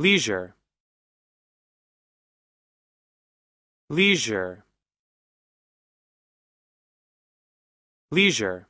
leisure leisure leisure